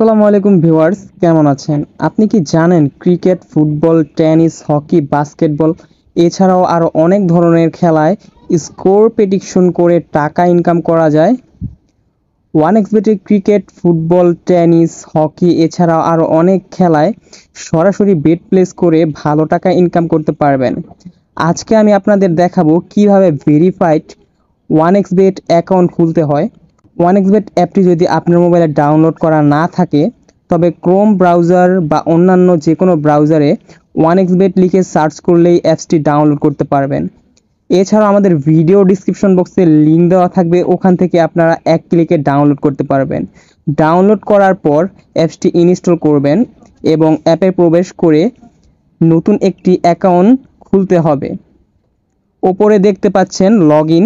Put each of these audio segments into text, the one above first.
সালামু আলাইকুম ভিউয়ার্স কেমন আছেন আপনি কি জানেন cricket football tennis hockey basketball এছাড়াও আরও অনেক ধরনের খেলায় স্কোর প্রেডিকশন করে টাকা ইনকাম করা যায় ওয়ান এক্সবেটে ক্রিকেট ফুটবল টেনিস হকি এছাড়াও আরও অনেক খেলায় সরাসরি বেট প্লেস করে ভালো টাকা ইনকাম করতে পারবেন আজকে আমি আপনাদের দেখাবো কিভাবে verified one X bet account খুলতে হয় ওয়ান এক্সবেট অ্যাপটি যদি আপনার মোবাইলে ডাউনলোড করা না থাকে তবে ক্রোম ব্রাউজার বা অন্যান্য যে কোনো ব্রাউজারে ওয়ান এক্সবেট লিখে সার্চ করলেই অ্যাপসটি ডাউনলোড করতে পারবেন এছাড়াও আমাদের ভিডিও ডিসক্রিপশন বক্সে লিঙ্ক দেওয়া থাকবে ওখান থেকে আপনারা এক ক্লিকে ডাউনলোড করতে পারবেন ডাউনলোড করার পর অ্যাপসটি ইনস্টল করবেন এবং অ্যাপে প্রবেশ করে নতুন একটি অ্যাকাউন্ট খুলতে হবে ওপরে দেখতে পাচ্ছেন লগ ইন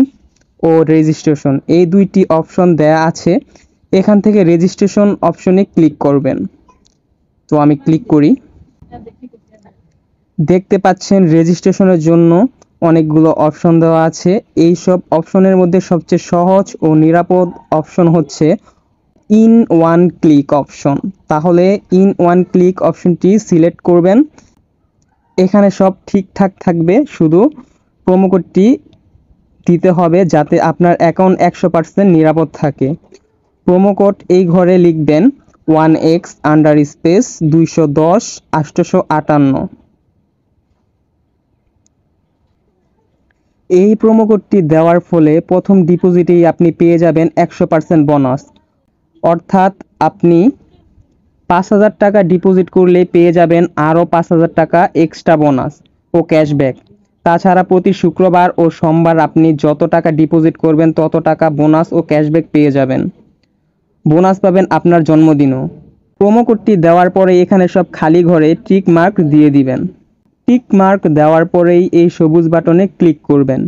ও রেজিস্ট্রেশন এই দুইটি অপশন দেয়া আছে এখান থেকে রেজিস্ট্রেশন অপশনে ক্লিক করবেন তো আমি ক্লিক করি দেখতে পাচ্ছেন রেজিস্ট্রেশনের জন্য অনেকগুলো অপশন দেওয়া আছে এই সব অপশনের মধ্যে সবচেয়ে সহজ ও নিরাপদ অপশন হচ্ছে ইন ওয়ান ক্লিক অপশন তাহলে ইন ওয়ান ক্লিক অপশনটি সিলেক্ট করবেন এখানে সব ঠিকঠাক থাকবে শুধু প্রোমো কোডটি দিতে হবে যাতে আপনার অ্যাকাউন্ট একশো পার্সেন্ট নিরাপদ থাকে প্রোমো কোড এই ঘরে লিখবেন ওয়ান এক্স আন্ডার স্পেস দুইশো দশ আটশোশো আটান্ন এই প্রোমো কোডটি দেওয়ার ফলে প্রথম ডিপোজিটেই আপনি পেয়ে যাবেন একশো পার্সেন্ট বোনাস অর্থাৎ আপনি পাঁচ হাজার টাকা ডিপোজিট করলে পেয়ে যাবেন আরও পাঁচ হাজার টাকা এক্সট্রা বোনাস ও ক্যাশব্যাক তাছাড়া প্রতি শুক্রবার ও সোমবার আপনি যত টাকা ডিপোজিট করবেন তত টাকা বোনাস ও ক্যাশব্যাক পেয়ে যাবেন বোনাস পাবেন আপনার জন্মদিনও প্রোমো কোডটি দেওয়ার পরে এখানে সব খালি ঘরে টিক মার্ক দিয়ে দিবেন টিক মার্ক দেওয়ার পরেই এই সবুজ বাটনে ক্লিক করবেন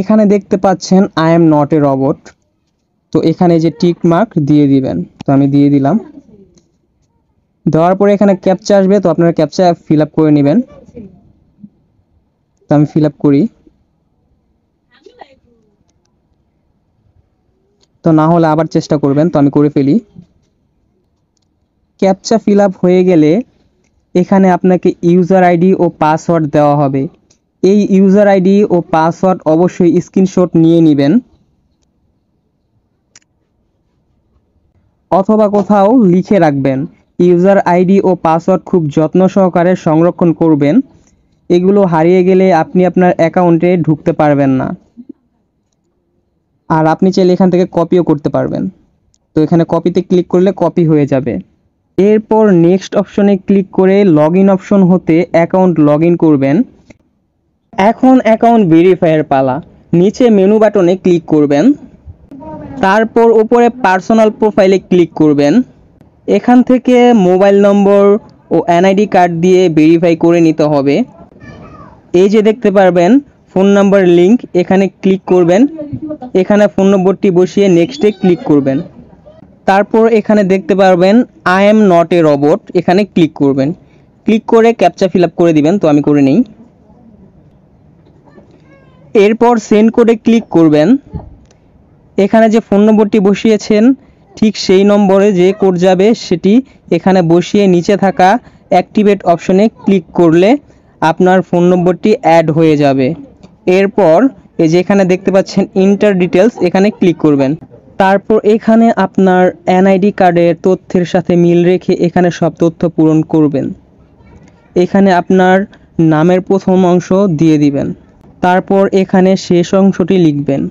এখানে দেখতে পাচ্ছেন I am not a robot তো এখানে যে টিক মার্ক দিয়ে দিবেন তো আমি দিয়ে দিলাম দেওয়ার পরে এখানে ক্যাপচা আসবে তো আপনারা ক্যাপচা ফিল আপ করে নেবেন তো আমি ফিল আপ করি তো না হলে আবার চেষ্টা করবেন তো আমি করে ফেলি ক্যাপচা ফিল আপ হয়ে গেলে এখানে আপনাকে ইউজার আইডি ও পাসওয়ার্ড দেওয়া হবে এই ইউজার আইডি ও পাসওয়ার্ড অবশ্যই স্ক্রিনশট নিয়ে নেবেন অথবা কোথাও লিখে রাখবেন ইউজার আইডি ও পাসওয়ার্ড খুব যত্ন সহকারে সংরক্ষণ করবেন এগুলো হারিয়ে গেলে আপনি আপনার অ্যাকাউন্টে ঢুকতে পারবেন না আর আপনি চাইলে এখান থেকে কপিও করতে পারবেন তো এখানে কপিতে ক্লিক করলে কপি হয়ে যাবে এরপর নেক্সট অপশনে ক্লিক করে লগ ইন অপশন হতে অ্যাকাউন্ট লগ করবেন এখন অ্যাকাউন্ট ভেরিফায়ার পালা নিচে মেনু বাটনে ক্লিক করবেন তারপর উপরে পার্সোনাল প্রোফাইলে ক্লিক করবেন এখান থেকে মোবাইল নম্বর ও এনআইডি কার্ড দিয়ে ভেরিফাই করে নিতে হবে এই যে দেখতে পারবেন ফোন নাম্বার লিঙ্ক এখানে ক্লিক করবেন এখানে ফোন নম্বরটি বসিয়ে নেক্সটে ক্লিক করবেন তারপর এখানে দেখতে পারবেন I am not a robot এখানে ক্লিক করবেন ক্লিক করে ক্যাপচা ফিল করে দিবেন তো আমি করে নিই এরপর সেন্ড কোডে ক্লিক করবেন এখানে যে ফোন নম্বরটি বসিয়েছেন ঠিক সেই নম্বরে যে কোড যাবে সেটি এখানে বসিয়ে নিচে থাকা অ্যাক্টিভেট অপশনে ক্লিক করলে আপনার ফোন নম্বরটি অ্যাড হয়ে যাবে এরপর এই যে এখানে দেখতে পাচ্ছেন ইন্টার ডিটেলস এখানে ক্লিক করবেন তারপর এখানে আপনার এনআইডি কার্ডের তথ্যের সাথে মিল রেখে এখানে সব তথ্য পূরণ করবেন এখানে আপনার নামের প্রথম অংশ দিয়ে দিবেন তারপর এখানে শেষ অংশটি লিখবেন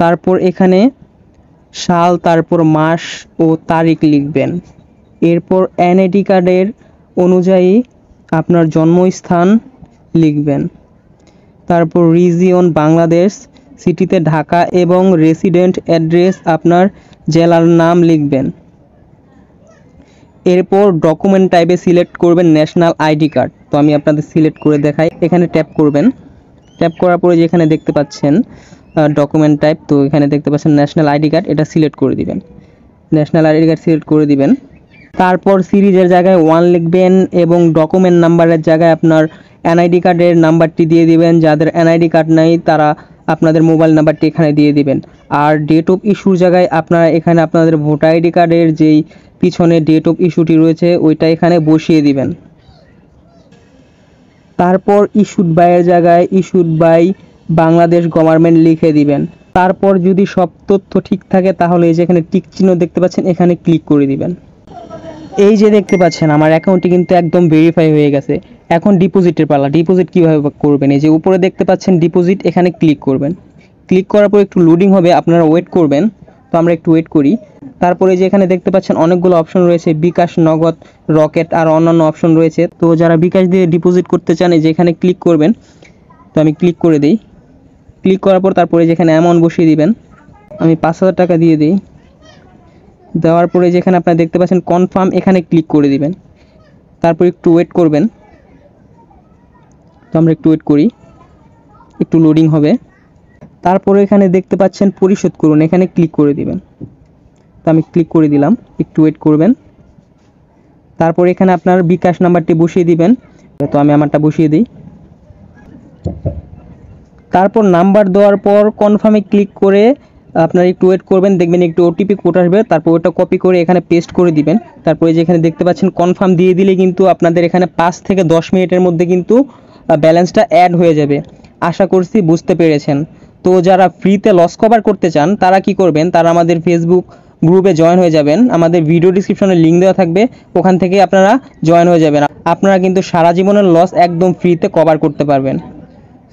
তারপর এখানে সাল তারপর মাস ও তারিখ লিখবেন এরপর এনআইডি কার্ডের অনুযায়ী আপনার জন্মস্থান লিখবেন তারপর রিজিয়ন বাংলাদেশ সিটিতে ঢাকা এবং রেসিডেন্ট অ্যাড্রেস আপনার জেলার নাম লিখবেন এরপর ডকুমেন্ট টাইপে সিলেক্ট করবেন ন্যাশনাল আইডি কার্ড তো আমি আপনাদের সিলেক্ট করে দেখাই এখানে ট্যাপ করবেন ট্যাপ করার পরে যেখানে দেখতে পাচ্ছেন ডকুমেন্ট টাইপ তো এখানে দেখতে পাচ্ছেন ন্যাশনাল আইডি কার্ড এটা সিলেক্ট করে দিবেন ন্যাশনাল আইডি কার্ড সিলেক্ট করে দিবেন তারপর সিরিজের জায়গায় ওয়ান লিখবেন এবং ডকুমেন্ট নাম্বারের জায়গায় আপনার এনআইডি কার্ডের নাম্বারটি দিয়ে দিবেন যাদের এনআইডি কার্ড নাই তারা আপনাদের মোবাইল নাম্বারটি এখানে দিয়ে দিবেন আর ডেট অফ ইস্যুর জায়গায় আপনারা এখানে আপনাদের ভোটার আইডি কার্ডের যেই পিছনে ডেট অফ ইস্যুটি রয়েছে ওইটা এখানে বসিয়ে দিবেন তারপর ইস্যুড বাইয়ের জায়গায় ইস্যুড বাই বাংলাদেশ গভর্নমেন্ট লিখে দিবেন তারপর যদি সব তথ্য ঠিক থাকে তাহলে এই যে এখানে টিক চিহ্ন দেখতে পাচ্ছেন এখানে ক্লিক করে দিবেন এই যে দেখতে পাচ্ছেন আমার অ্যাকাউন্টটি কিন্তু একদম ভেরিফাই হয়ে গেছে এখন ডিপোজিটের পালা ডিপোজিট কীভাবে করবেন এই যে উপরে দেখতে পাচ্ছেন ডিপোজিট এখানে ক্লিক করবেন ক্লিক করার পর একটু লোডিং হবে আপনারা ওয়েট করবেন তো আমরা একটু ওয়েট করি তারপরে যে এখানে দেখতে পাচ্ছেন অনেকগুলো অপশন রয়েছে বিকাশ নগদ রকেট আর অন্যান্য অপশন রয়েছে তো যারা বিকাশ দিয়ে ডিপোজিট করতে চান এই যে এখানে ক্লিক করবেন তো আমি ক্লিক করে দিই ক্লিক করার পর তারপরে যেখানে অ্যামাউন্ট বসিয়ে দিবেন আমি পাঁচ হাজার টাকা দিয়ে দিই দেওয়ার পরে যেখানে আপনারা দেখতে পাচ্ছেন কনফার্ম এখানে ক্লিক করে দিবেন তারপর একটু ওয়েট করবেন তো আমরা একটু ওয়েট করি একটু লোডিং হবে তারপরে এখানে দেখতে পাচ্ছেন পরিশোধ করুন এখানে ক্লিক করে দিবেন তো আমি ক্লিক করে দিলাম একটু ওয়েট করবেন তারপর এখানে আপনার বিকাশ নাম্বারটি বসিয়ে দিবেন তো আমি আমারটা বসিয়ে দিই তারপর নাম্বার দেওয়ার পর কনফার্মে ক্লিক করে আপনারা একটু ওয়েট করবেন দেখবেন একটু ওটিপি কোড আসবে তারপর ওটা কপি করে এখানে পেস্ট করে দিবেন তারপরে যে এখানে দেখতে পাচ্ছেন কনফার্ম দিয়ে দিলে কিন্তু আপনাদের এখানে পাঁচ থেকে দশ মিনিটের মধ্যে কিন্তু ব্যালেন্সটা অ্যাড হয়ে যাবে আশা করছি বুঝতে পেরেছেন তো যারা ফ্রিতে লস কভার করতে চান তারা কি করবেন তারা আমাদের ফেসবুক গ্রুপে জয়েন হয়ে যাবেন আমাদের ভিডিও ডিসক্রিপশনে লিঙ্ক দেওয়া থাকবে ওখান থেকে আপনারা জয়েন হয়ে যাবেন আপনারা কিন্তু সারা জীবনের লস একদম ফ্রিতে কভার করতে পারবেন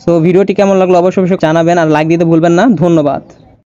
সো ভিডিওটি কেমন লাগলো অবশ্যই অবশ্যই জানাবেন আর লাইক দিতে ভুলবেন না ধন্যবাদ